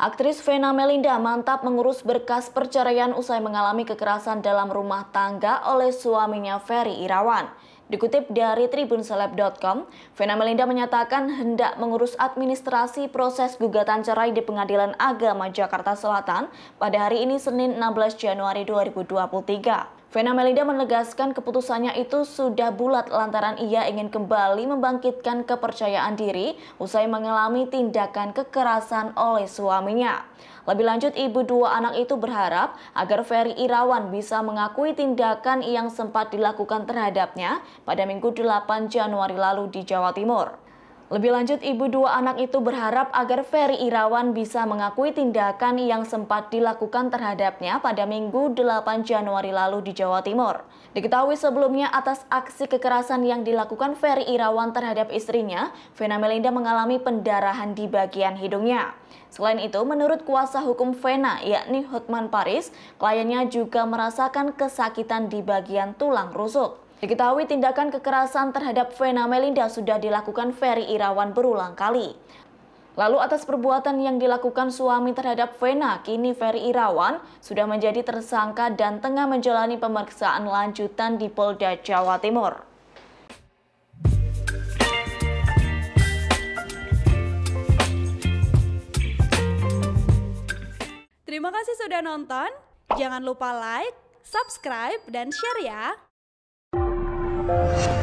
Aktris Vena Melinda mantap mengurus berkas perceraian usai mengalami kekerasan dalam rumah tangga oleh suaminya Ferry Irawan. Dikutip dari tribunseleb.com, Vena Melinda menyatakan hendak mengurus administrasi proses gugatan cerai di Pengadilan Agama Jakarta Selatan pada hari ini Senin 16 Januari 2023. Vena Melinda menegaskan keputusannya itu sudah bulat lantaran ia ingin kembali membangkitkan kepercayaan diri usai mengalami tindakan kekerasan oleh suaminya. Lebih lanjut, ibu dua anak itu berharap agar Ferry Irawan bisa mengakui tindakan yang sempat dilakukan terhadapnya pada Minggu 8 Januari lalu di Jawa Timur. Lebih lanjut, ibu dua anak itu berharap agar Ferry Irawan bisa mengakui tindakan yang sempat dilakukan terhadapnya pada Minggu 8 Januari lalu di Jawa Timur. Diketahui sebelumnya atas aksi kekerasan yang dilakukan Ferry Irawan terhadap istrinya, Vena Melinda mengalami pendarahan di bagian hidungnya. Selain itu, menurut kuasa hukum Vena, yakni Hotman Paris, kliennya juga merasakan kesakitan di bagian tulang rusuk. Diketahui tindakan kekerasan terhadap Vena Melinda sudah dilakukan Ferry Irawan berulang kali. Lalu atas perbuatan yang dilakukan suami terhadap Vena, kini Ferry Irawan sudah menjadi tersangka dan tengah menjalani pemeriksaan lanjutan di Polda Jawa Timur. Terima kasih sudah nonton. Jangan lupa like, subscribe, dan share ya. Thank you.